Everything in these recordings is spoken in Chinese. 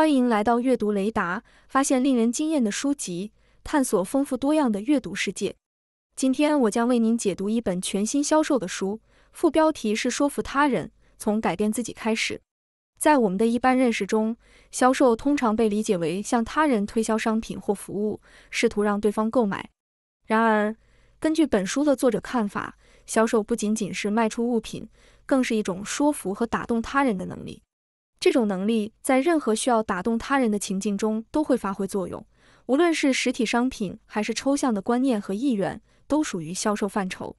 欢迎来到阅读雷达，发现令人惊艳的书籍，探索丰富多样的阅读世界。今天我将为您解读一本全新销售的书，副标题是“说服他人，从改变自己开始”。在我们的一般认识中，销售通常被理解为向他人推销商品或服务，试图让对方购买。然而，根据本书的作者看法，销售不仅仅是卖出物品，更是一种说服和打动他人的能力。这种能力在任何需要打动他人的情境中都会发挥作用，无论是实体商品还是抽象的观念和意愿，都属于销售范畴。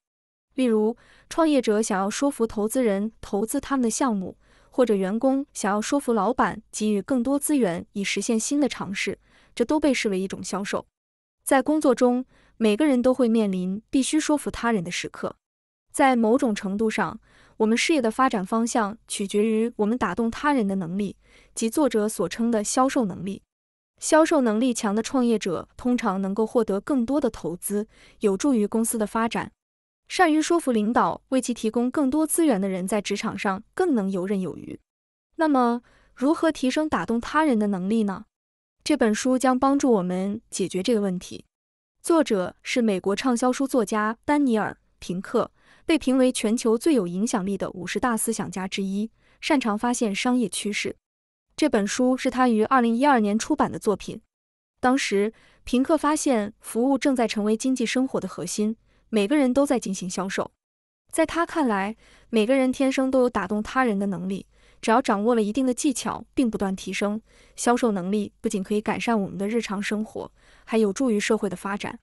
例如，创业者想要说服投资人投资他们的项目，或者员工想要说服老板给予更多资源以实现新的尝试，这都被视为一种销售。在工作中，每个人都会面临必须说服他人的时刻，在某种程度上。我们事业的发展方向取决于我们打动他人的能力，即作者所称的销售能力。销售能力强的创业者通常能够获得更多的投资，有助于公司的发展。善于说服领导为其提供更多资源的人，在职场上更能游刃有余。那么，如何提升打动他人的能力呢？这本书将帮助我们解决这个问题。作者是美国畅销书作家丹尼尔·平克。被评为全球最有影响力的五十大思想家之一，擅长发现商业趋势。这本书是他于二零一二年出版的作品。当时，平克发现服务正在成为经济生活的核心，每个人都在进行销售。在他看来，每个人天生都有打动他人的能力，只要掌握了一定的技巧并不断提升，销售能力不仅可以改善我们的日常生活，还有助于社会的发展。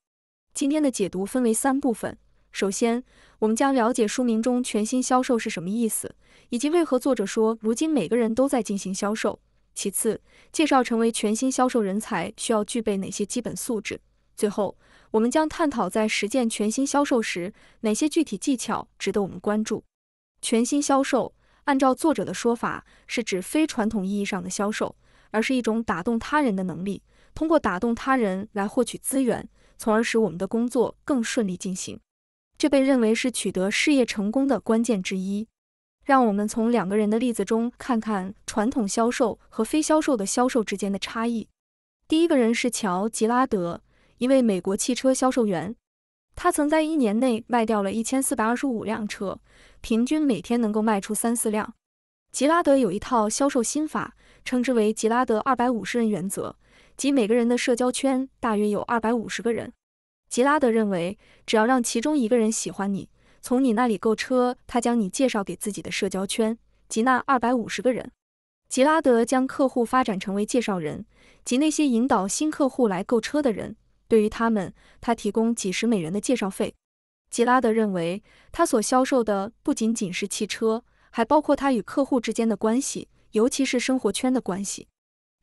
今天的解读分为三部分。首先，我们将了解书名中“全新销售”是什么意思，以及为何作者说如今每个人都在进行销售。其次，介绍成为全新销售人才需要具备哪些基本素质。最后，我们将探讨在实践全新销售时，哪些具体技巧值得我们关注。全新销售，按照作者的说法，是指非传统意义上的销售，而是一种打动他人的能力，通过打动他人来获取资源，从而使我们的工作更顺利进行。这被认为是取得事业成功的关键之一。让我们从两个人的例子中看看传统销售和非销售的销售之间的差异。第一个人是乔·吉拉德，一位美国汽车销售员。他曾在一年内卖掉了一千四百二十五辆车，平均每天能够卖出三四辆。吉拉德有一套销售心法，称之为“吉拉德二百五十人原则”，即每个人的社交圈大约有二百五十个人。吉拉德认为，只要让其中一个人喜欢你，从你那里购车，他将你介绍给自己的社交圈，吉纳二百五十个人。吉拉德将客户发展成为介绍人及那些引导新客户来购车的人，对于他们，他提供几十美元的介绍费。吉拉德认为，他所销售的不仅仅是汽车，还包括他与客户之间的关系，尤其是生活圈的关系。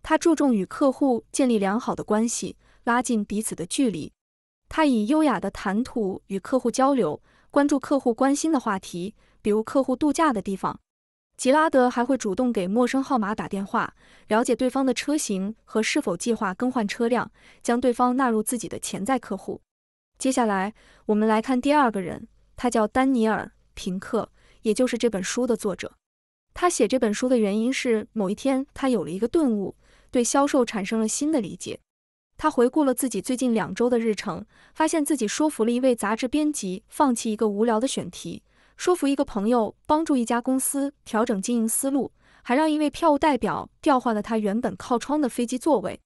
他注重与客户建立良好的关系，拉近彼此的距离。他以优雅的谈吐与客户交流，关注客户关心的话题，比如客户度假的地方。吉拉德还会主动给陌生号码打电话，了解对方的车型和是否计划更换车辆，将对方纳入自己的潜在客户。接下来，我们来看第二个人，他叫丹尼尔·平克，也就是这本书的作者。他写这本书的原因是某一天他有了一个顿悟，对销售产生了新的理解。他回顾了自己最近两周的日程，发现自己说服了一位杂志编辑放弃一个无聊的选题，说服一个朋友帮助一家公司调整经营思路，还让一位票务代表调换了他原本靠窗的飞机座位。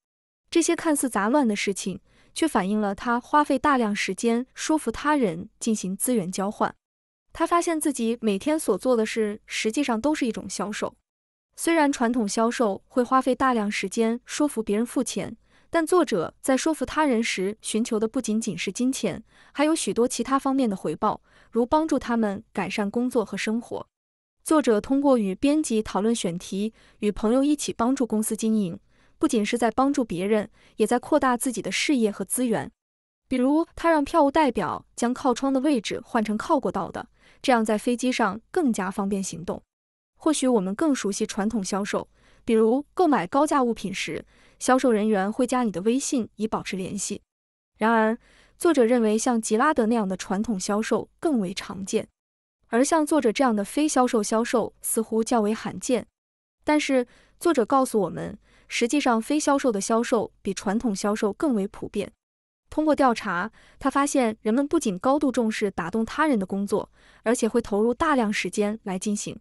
这些看似杂乱的事情，却反映了他花费大量时间说服他人进行资源交换。他发现自己每天所做的事，实际上都是一种销售。虽然传统销售会花费大量时间说服别人付钱。但作者在说服他人时，寻求的不仅仅是金钱，还有许多其他方面的回报，如帮助他们改善工作和生活。作者通过与编辑讨论选题，与朋友一起帮助公司经营，不仅是在帮助别人，也在扩大自己的事业和资源。比如，他让票务代表将靠窗的位置换成靠过道的，这样在飞机上更加方便行动。或许我们更熟悉传统销售，比如购买高价物品时。销售人员会加你的微信以保持联系。然而，作者认为像吉拉德那样的传统销售更为常见，而像作者这样的非销售销售似乎较为罕见。但是，作者告诉我们，实际上非销售的销售比传统销售更为普遍。通过调查，他发现人们不仅高度重视打动他人的工作，而且会投入大量时间来进行。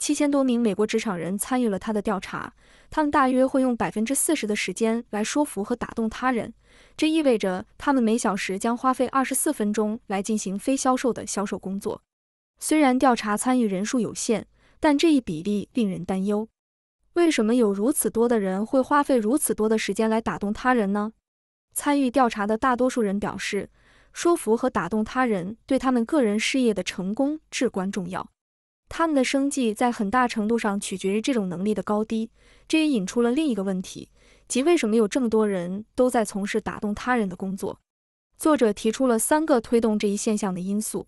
七千多名美国职场人参与了他的调查，他们大约会用百分之四十的时间来说服和打动他人，这意味着他们每小时将花费二十四分钟来进行非销售的销售工作。虽然调查参与人数有限，但这一比例令人担忧。为什么有如此多的人会花费如此多的时间来打动他人呢？参与调查的大多数人表示，说服和打动他人对他们个人事业的成功至关重要。他们的生计在很大程度上取决于这种能力的高低，这也引出了另一个问题，即为什么有这么多人都在从事打动他人的工作？作者提出了三个推动这一现象的因素：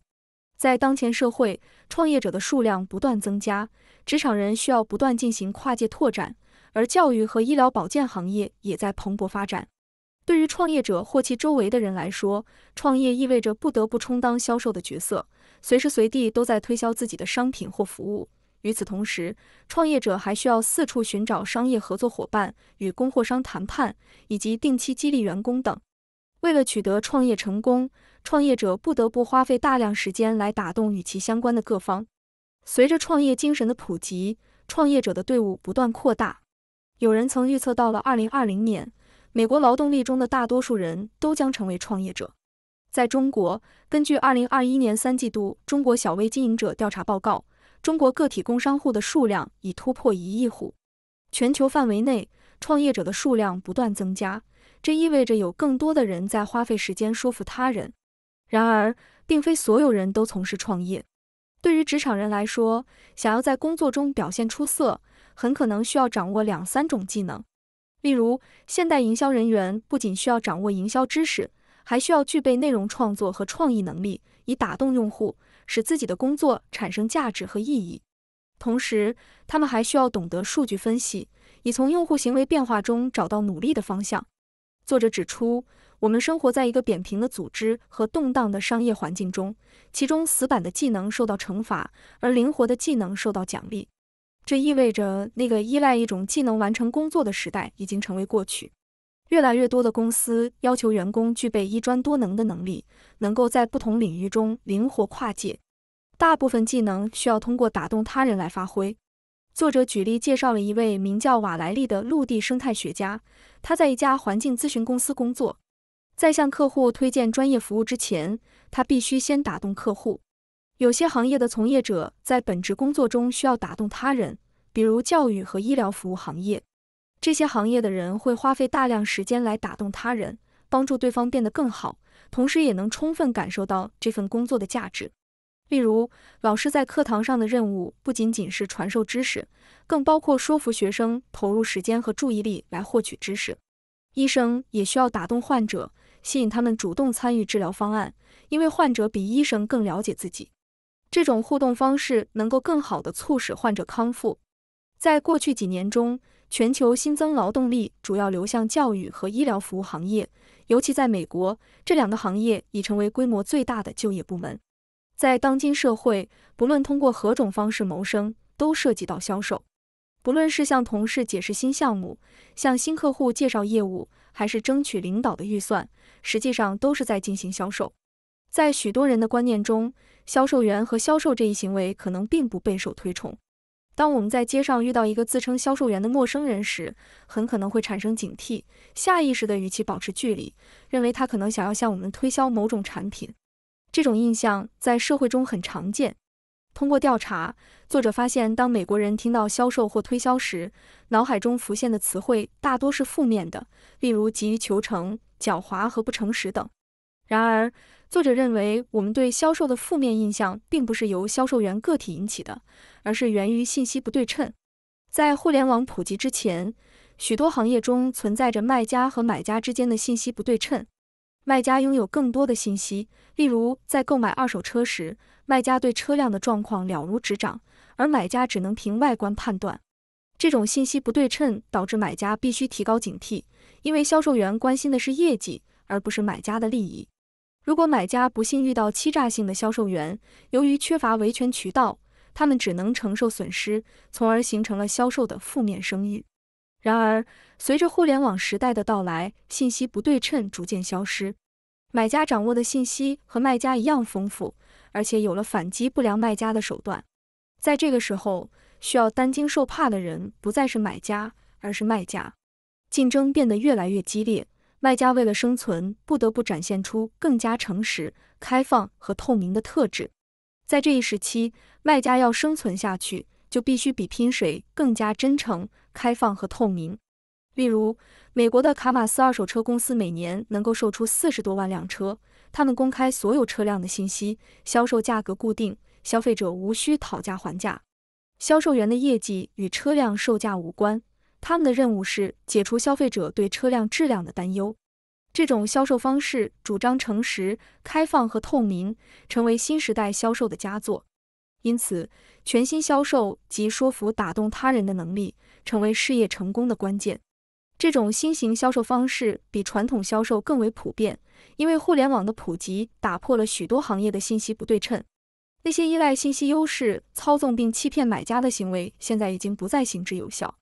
在当前社会，创业者的数量不断增加，职场人需要不断进行跨界拓展，而教育和医疗保健行业也在蓬勃发展。对于创业者或其周围的人来说，创业意味着不得不充当销售的角色。随时随地都在推销自己的商品或服务。与此同时，创业者还需要四处寻找商业合作伙伴、与供货商谈判以及定期激励员工等。为了取得创业成功，创业者不得不花费大量时间来打动与其相关的各方。随着创业精神的普及，创业者的队伍不断扩大。有人曾预测，到了2020年，美国劳动力中的大多数人都将成为创业者。在中国，根据二零二一年三季度中国小微经营者调查报告，中国个体工商户的数量已突破一亿户。全球范围内，创业者的数量不断增加，这意味着有更多的人在花费时间说服他人。然而，并非所有人都从事创业。对于职场人来说，想要在工作中表现出色，很可能需要掌握两三种技能。例如，现代营销人员不仅需要掌握营销知识。还需要具备内容创作和创意能力，以打动用户，使自己的工作产生价值和意义。同时，他们还需要懂得数据分析，以从用户行为变化中找到努力的方向。作者指出，我们生活在一个扁平的组织和动荡的商业环境中，其中死板的技能受到惩罚，而灵活的技能受到奖励。这意味着那个依赖一种技能完成工作的时代已经成为过去。越来越多的公司要求员工具备一专多能的能力，能够在不同领域中灵活跨界。大部分技能需要通过打动他人来发挥。作者举例介绍了一位名叫瓦莱利的陆地生态学家，他在一家环境咨询公司工作，在向客户推荐专业服务之前，他必须先打动客户。有些行业的从业者在本职工作中需要打动他人，比如教育和医疗服务行业。这些行业的人会花费大量时间来打动他人，帮助对方变得更好，同时也能充分感受到这份工作的价值。例如，老师在课堂上的任务不仅仅是传授知识，更包括说服学生投入时间和注意力来获取知识。医生也需要打动患者，吸引他们主动参与治疗方案，因为患者比医生更了解自己。这种互动方式能够更好地促使患者康复。在过去几年中，全球新增劳动力主要流向教育和医疗服务行业，尤其在美国，这两个行业已成为规模最大的就业部门。在当今社会，不论通过何种方式谋生，都涉及到销售。不论是向同事解释新项目，向新客户介绍业务，还是争取领导的预算，实际上都是在进行销售。在许多人的观念中，销售员和销售这一行为可能并不备受推崇。当我们在街上遇到一个自称销售员的陌生人时，很可能会产生警惕，下意识的与其保持距离，认为他可能想要向我们推销某种产品。这种印象在社会中很常见。通过调查，作者发现，当美国人听到销售或推销时，脑海中浮现的词汇大多是负面的，例如急于求成、狡猾和不诚实等。然而，作者认为我们对销售的负面印象并不是由销售员个体引起的，而是源于信息不对称。在互联网普及之前，许多行业中存在着卖家和买家之间的信息不对称，卖家拥有更多的信息，例如在购买二手车时，卖家对车辆的状况了如指掌，而买家只能凭外观判断。这种信息不对称导致买家必须提高警惕，因为销售员关心的是业绩，而不是买家的利益。如果买家不幸遇到欺诈性的销售员，由于缺乏维权渠道，他们只能承受损失，从而形成了销售的负面声誉。然而，随着互联网时代的到来，信息不对称逐渐消失，买家掌握的信息和卖家一样丰富，而且有了反击不良卖家的手段。在这个时候，需要担惊受怕的人不再是买家，而是卖家。竞争变得越来越激烈。卖家为了生存，不得不展现出更加诚实、开放和透明的特质。在这一时期，卖家要生存下去，就必须比拼谁更加真诚、开放和透明。例如，美国的卡马斯二手车公司每年能够售出四十多万辆车，他们公开所有车辆的信息，销售价格固定，消费者无需讨价还价，销售员的业绩与车辆售价无关。他们的任务是解除消费者对车辆质量的担忧。这种销售方式主张诚实、开放和透明，成为新时代销售的佳作。因此，全新销售及说服打动他人的能力，成为事业成功的关键。这种新型销售方式比传统销售更为普遍，因为互联网的普及打破了许多行业的信息不对称。那些依赖信息优势操纵并欺骗买家的行为，现在已经不再行之有效。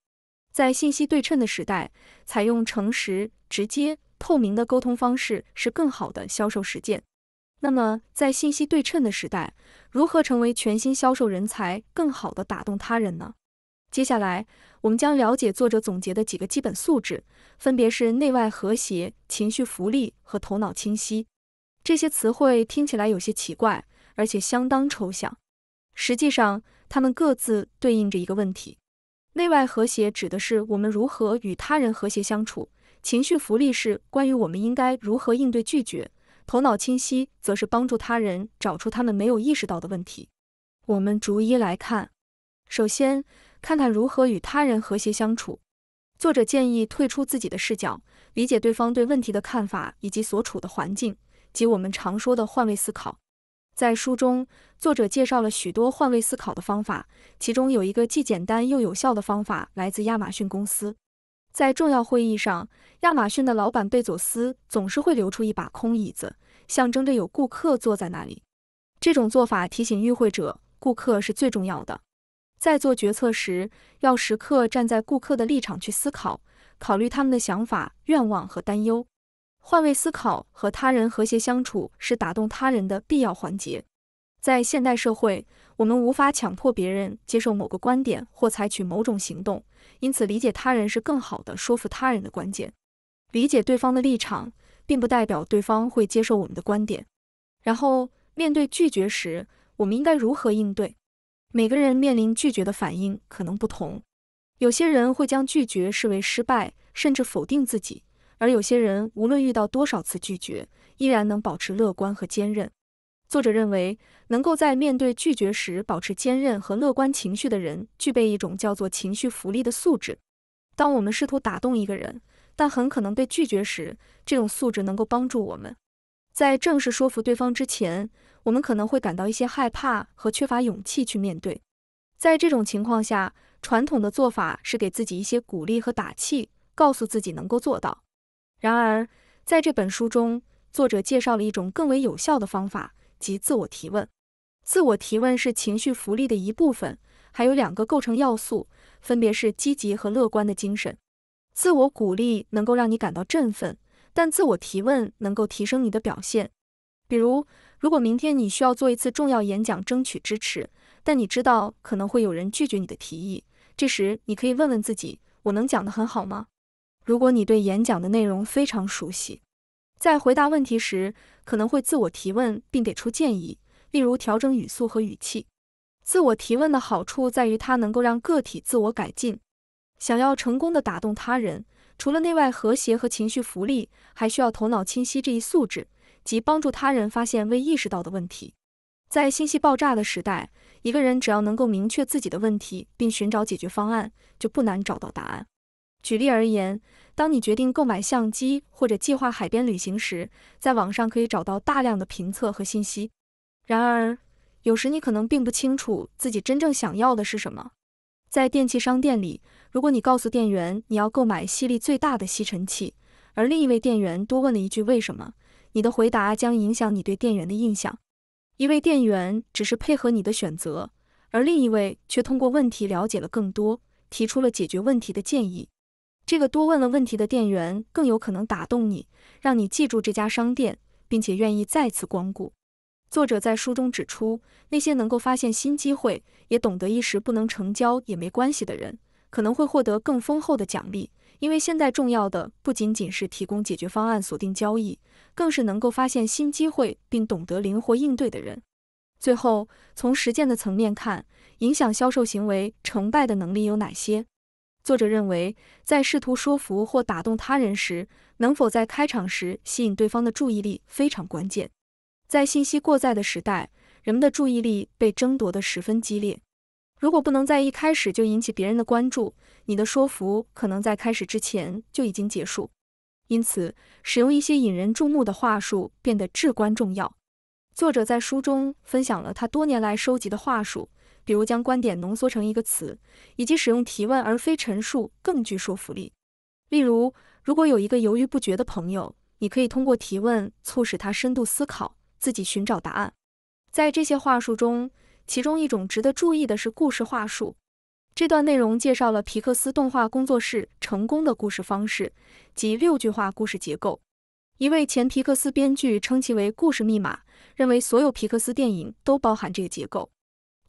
在信息对称的时代，采用诚实、直接、透明的沟通方式是更好的销售实践。那么，在信息对称的时代，如何成为全新销售人才，更好的打动他人呢？接下来，我们将了解作者总结的几个基本素质，分别是内外和谐、情绪福利和头脑清晰。这些词汇听起来有些奇怪，而且相当抽象。实际上，它们各自对应着一个问题。内外和谐指的是我们如何与他人和谐相处，情绪福利是关于我们应该如何应对拒绝，头脑清晰则是帮助他人找出他们没有意识到的问题。我们逐一来看，首先看看如何与他人和谐相处。作者建议退出自己的视角，理解对方对问题的看法以及所处的环境，及我们常说的换位思考。在书中，作者介绍了许多换位思考的方法，其中有一个既简单又有效的方法来自亚马逊公司。在重要会议上，亚马逊的老板贝佐斯总是会留出一把空椅子，象征着有顾客坐在那里。这种做法提醒与会者，顾客是最重要的。在做决策时，要时刻站在顾客的立场去思考，考虑他们的想法、愿望和担忧。换位思考和他人和谐相处是打动他人的必要环节。在现代社会，我们无法强迫别人接受某个观点或采取某种行动，因此理解他人是更好的说服他人的关键。理解对方的立场，并不代表对方会接受我们的观点。然后，面对拒绝时，我们应该如何应对？每个人面临拒绝的反应可能不同，有些人会将拒绝视为失败，甚至否定自己。而有些人无论遇到多少次拒绝，依然能保持乐观和坚韧。作者认为，能够在面对拒绝时保持坚韧和乐观情绪的人，具备一种叫做“情绪浮力”的素质。当我们试图打动一个人，但很可能被拒绝时，这种素质能够帮助我们。在正式说服对方之前，我们可能会感到一些害怕和缺乏勇气去面对。在这种情况下，传统的做法是给自己一些鼓励和打气，告诉自己能够做到。然而，在这本书中，作者介绍了一种更为有效的方法，即自我提问。自我提问是情绪福利的一部分，还有两个构成要素，分别是积极和乐观的精神。自我鼓励能够让你感到振奋，但自我提问能够提升你的表现。比如，如果明天你需要做一次重要演讲，争取支持，但你知道可能会有人拒绝你的提议，这时你可以问问自己：我能讲得很好吗？如果你对演讲的内容非常熟悉，在回答问题时可能会自我提问并给出建议，例如调整语速和语气。自我提问的好处在于它能够让个体自我改进。想要成功的打动他人，除了内外和谐和情绪福利，还需要头脑清晰这一素质，即帮助他人发现未意识到的问题。在信息爆炸的时代，一个人只要能够明确自己的问题并寻找解决方案，就不难找到答案。举例而言，当你决定购买相机或者计划海边旅行时，在网上可以找到大量的评测和信息。然而，有时你可能并不清楚自己真正想要的是什么。在电器商店里，如果你告诉店员你要购买吸力最大的吸尘器，而另一位店员多问了一句“为什么”，你的回答将影响你对店员的印象。一位店员只是配合你的选择，而另一位却通过问题了解了更多，提出了解决问题的建议。这个多问了问题的店员更有可能打动你，让你记住这家商店，并且愿意再次光顾。作者在书中指出，那些能够发现新机会，也懂得一时不能成交也没关系的人，可能会获得更丰厚的奖励。因为现在重要的不仅仅是提供解决方案锁定交易，更是能够发现新机会并懂得灵活应对的人。最后，从实践的层面看，影响销售行为成败的能力有哪些？作者认为，在试图说服或打动他人时，能否在开场时吸引对方的注意力非常关键。在信息过载的时代，人们的注意力被争夺得十分激烈。如果不能在一开始就引起别人的关注，你的说服可能在开始之前就已经结束。因此，使用一些引人注目的话术变得至关重要。作者在书中分享了他多年来收集的话术。比如将观点浓缩成一个词，以及使用提问而非陈述更具说服力。例如，如果有一个犹豫不决的朋友，你可以通过提问促使他深度思考，自己寻找答案。在这些话术中，其中一种值得注意的是故事话术。这段内容介绍了皮克斯动画工作室成功的故事方式及六句话故事结构。一位前皮克斯编剧称其为“故事密码”，认为所有皮克斯电影都包含这个结构。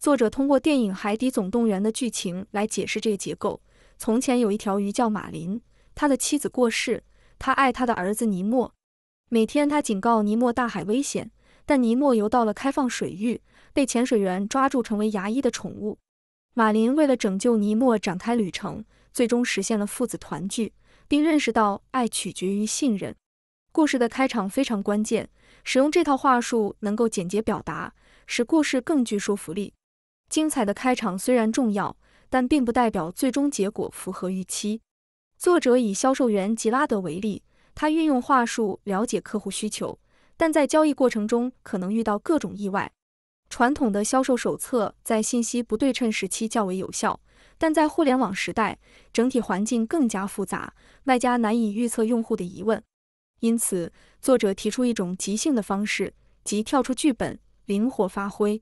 作者通过电影《海底总动员》的剧情来解释这个结构。从前有一条鱼叫马林，他的妻子过世，他爱他的儿子尼莫。每天他警告尼莫大海危险，但尼莫游到了开放水域，被潜水员抓住成为牙医的宠物。马林为了拯救尼莫展开旅程，最终实现了父子团聚，并认识到爱取决于信任。故事的开场非常关键，使用这套话术能够简洁表达，使故事更具说服力。精彩的开场虽然重要，但并不代表最终结果符合预期。作者以销售员吉拉德为例，他运用话术了解客户需求，但在交易过程中可能遇到各种意外。传统的销售手册在信息不对称时期较为有效，但在互联网时代，整体环境更加复杂，卖家难以预测用户的疑问。因此，作者提出一种即兴的方式，即跳出剧本，灵活发挥。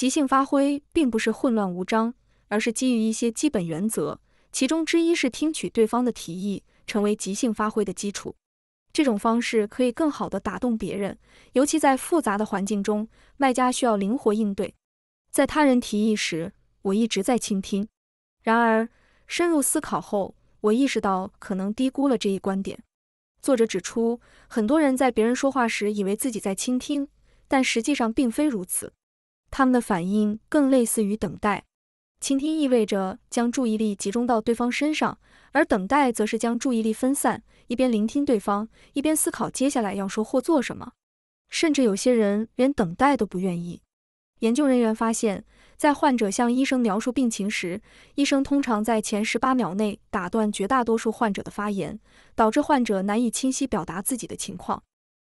即兴发挥并不是混乱无章，而是基于一些基本原则，其中之一是听取对方的提议，成为即兴发挥的基础。这种方式可以更好地打动别人，尤其在复杂的环境中，卖家需要灵活应对。在他人提议时，我一直在倾听。然而，深入思考后，我意识到可能低估了这一观点。作者指出，很多人在别人说话时以为自己在倾听，但实际上并非如此。他们的反应更类似于等待。倾听意味着将注意力集中到对方身上，而等待则是将注意力分散，一边聆听对方，一边思考接下来要说或做什么。甚至有些人连等待都不愿意。研究人员发现，在患者向医生描述病情时，医生通常在前十八秒内打断绝大多数患者的发言，导致患者难以清晰表达自己的情况。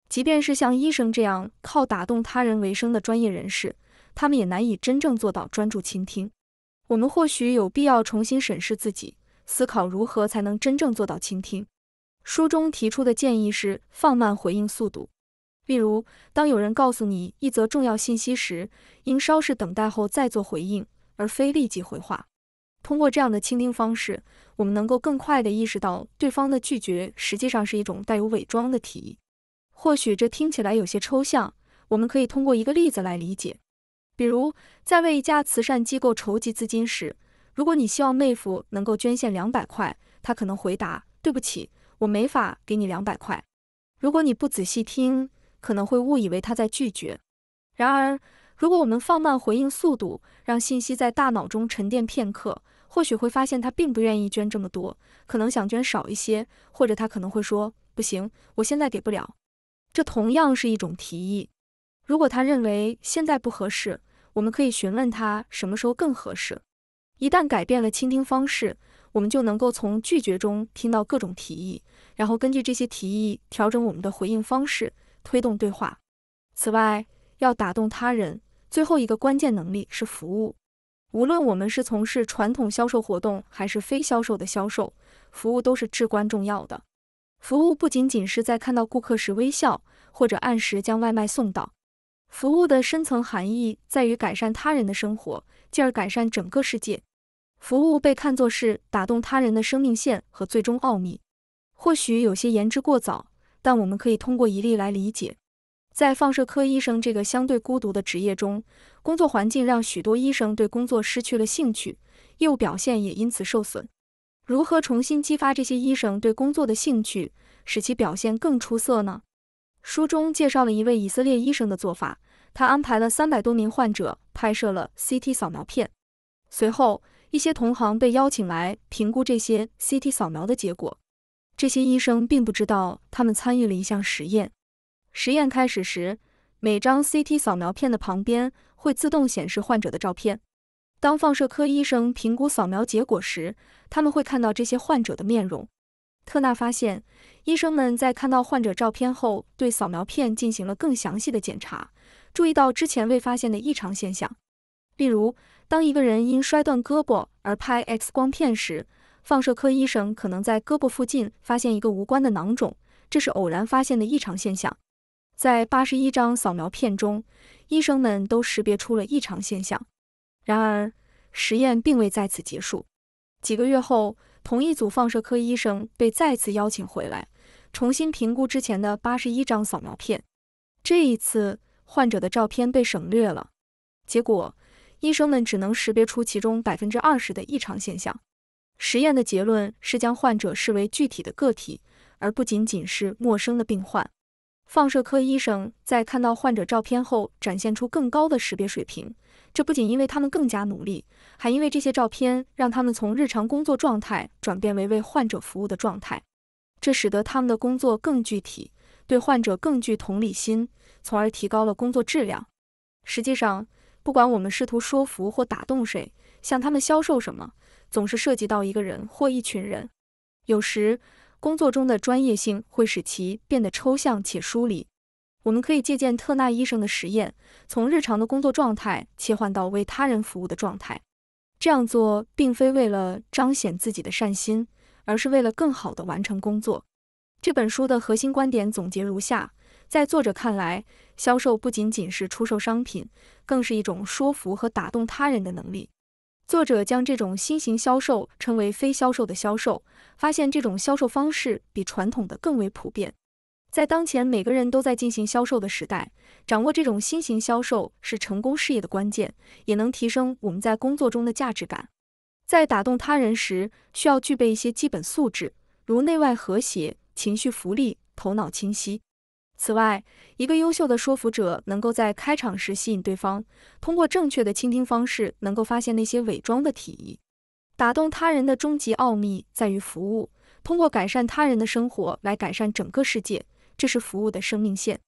即便是像医生这样靠打动他人为生的专业人士。他们也难以真正做到专注倾听。我们或许有必要重新审视自己，思考如何才能真正做到倾听。书中提出的建议是放慢回应速度，例如，当有人告诉你一则重要信息时，应稍事等待后再做回应，而非立即回话。通过这样的倾听方式，我们能够更快地意识到对方的拒绝实际上是一种带有伪装的提议。或许这听起来有些抽象，我们可以通过一个例子来理解。比如，在为一家慈善机构筹集资金时，如果你希望妹夫能够捐献两百块，他可能回答：“对不起，我没法给你两百块。”如果你不仔细听，可能会误以为他在拒绝。然而，如果我们放慢回应速度，让信息在大脑中沉淀片刻，或许会发现他并不愿意捐这么多，可能想捐少一些，或者他可能会说：“不行，我现在给不了。”这同样是一种提议。如果他认为现在不合适。我们可以询问他什么时候更合适。一旦改变了倾听方式，我们就能够从拒绝中听到各种提议，然后根据这些提议调整我们的回应方式，推动对话。此外，要打动他人，最后一个关键能力是服务。无论我们是从事传统销售活动，还是非销售的销售，服务都是至关重要的。服务不仅仅是在看到顾客时微笑，或者按时将外卖送到。服务的深层含义在于改善他人的生活，进而改善整个世界。服务被看作是打动他人的生命线和最终奥秘。或许有些言之过早，但我们可以通过一例来理解。在放射科医生这个相对孤独的职业中，工作环境让许多医生对工作失去了兴趣，业务表现也因此受损。如何重新激发这些医生对工作的兴趣，使其表现更出色呢？书中介绍了一位以色列医生的做法，他安排了三百多名患者拍摄了 CT 扫描片，随后一些同行被邀请来评估这些 CT 扫描的结果。这些医生并不知道他们参与了一项实验。实验开始时，每张 CT 扫描片的旁边会自动显示患者的照片。当放射科医生评估扫描结果时，他们会看到这些患者的面容。特纳发现。医生们在看到患者照片后，对扫描片进行了更详细的检查，注意到之前未发现的异常现象。例如，当一个人因摔断胳膊而拍 X 光片时，放射科医生可能在胳膊附近发现一个无关的囊肿，这是偶然发现的异常现象。在八十一张扫描片中，医生们都识别出了异常现象。然而，实验并未在此结束。几个月后，同一组放射科医生被再次邀请回来。重新评估之前的八十一张扫描片，这一次患者的照片被省略了。结果，医生们只能识别出其中百分之二十的异常现象。实验的结论是将患者视为具体的个体，而不仅仅是陌生的病患。放射科医生在看到患者照片后，展现出更高的识别水平。这不仅因为他们更加努力，还因为这些照片让他们从日常工作状态转变为为患者服务的状态。这使得他们的工作更具体，对患者更具同理心，从而提高了工作质量。实际上，不管我们试图说服或打动谁，向他们销售什么，总是涉及到一个人或一群人。有时，工作中的专业性会使其变得抽象且疏离。我们可以借鉴特纳医生的实验，从日常的工作状态切换到为他人服务的状态。这样做并非为了彰显自己的善心。而是为了更好的完成工作。这本书的核心观点总结如下：在作者看来，销售不仅仅是出售商品，更是一种说服和打动他人的能力。作者将这种新型销售称为“非销售的销售”，发现这种销售方式比传统的更为普遍。在当前每个人都在进行销售的时代，掌握这种新型销售是成功事业的关键，也能提升我们在工作中的价值感。在打动他人时，需要具备一些基本素质，如内外和谐、情绪浮力、头脑清晰。此外，一个优秀的说服者能够在开场时吸引对方，通过正确的倾听方式，能够发现那些伪装的提议。打动他人的终极奥秘在于服务，通过改善他人的生活来改善整个世界，这是服务的生命线。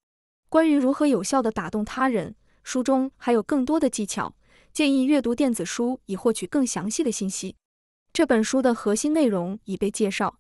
关于如何有效地打动他人，书中还有更多的技巧。建议阅读电子书以获取更详细的信息。这本书的核心内容已被介绍。